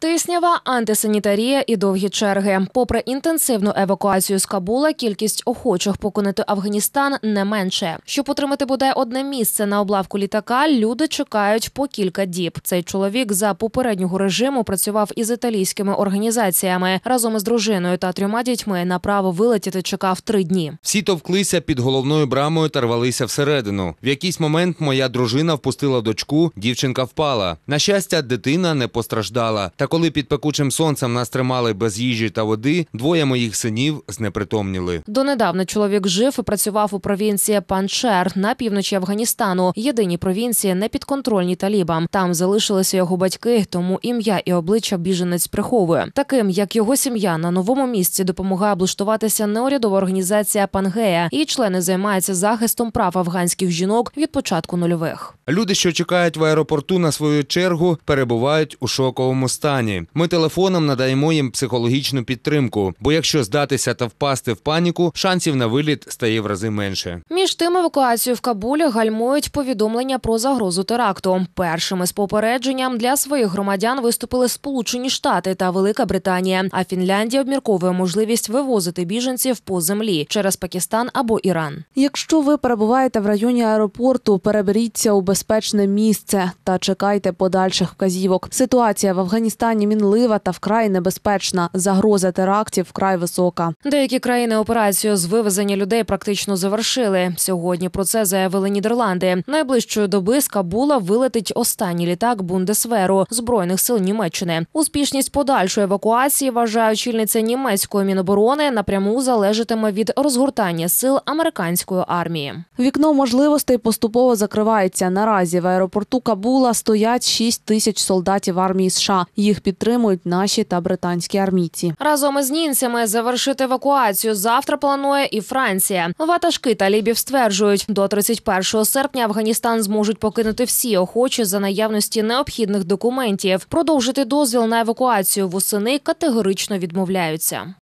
Тиснява, антисанітарія і довгі черги. Попри інтенсивну евакуацію з Кабула, кількість охочих покинути Афганістан не менше. Щоб отримати буде одне місце на облавку літака, люди чекають по кілька діб. Цей чоловік за попереднього режиму працював із італійськими організаціями разом із дружиною та трьома дітьми на право вилетіти чекав три дні. Всі товклися під головною брамою та рвалися всередину. В якийсь момент моя дружина впустила дочку, дівчинка впала. На щастя, дитина не постраждала коли під пекучим сонцем нас тримали без їжі та води, двоє моїх синів знепритомніли. Донедавна чоловік жив і працював у провінції Панчер на півночі Афганістану. Єдині провінції не підконтрольні талібам. Там залишилися його батьки, тому ім'я і обличчя біженець приховує. Таким як його сім'я на новому місці допомагає облаштуватися неурядова організація Пангея, і члени займаються захистом прав афганських жінок від початку нульових. Люди, що чекають в аеропорту на свою чергу, перебувають у шоковому стані. Ми телефоном надаємо їм психологічну підтримку. Бо якщо здатися та впасти в паніку, шансів на виліт стає в рази менше. Між тим евакуацію в Кабулі гальмують повідомлення про загрозу теракту. Першими з попередженням для своїх громадян виступили Сполучені Штати та Велика Британія. А Фінляндія обмірковує можливість вивозити біженців по землі через Пакистан або Іран. Якщо ви перебуваєте в районі аеропорту, переберіться у без безпечне місце та чекайте подальших вказівок. Ситуація в Афганістані мінлива та вкрай небезпечна. Загроза терактів вкрай висока. Деякі країни операцію з вивезення людей практично завершили. Сьогодні про це заявили Нідерланди. Найближчої доби з Кабула вилетить останній літак Бундесверу збройних сил Німеччини. Успішність подальшої евакуації вважає очільниця німецької міноборони напряму залежатиме від розгортання сил американської армії. Вікно можливостей поступово закривається на Наразі в аеропорту Кабула стоять 6 тисяч солдатів армії США. Їх підтримують наші та британські армійці. Разом із німцями завершити евакуацію завтра планує і Франція. Ватажки талібів стверджують, до 31 серпня Афганістан зможуть покинути всі охочі за наявності необхідних документів. Продовжити дозвіл на евакуацію восени категорично відмовляються.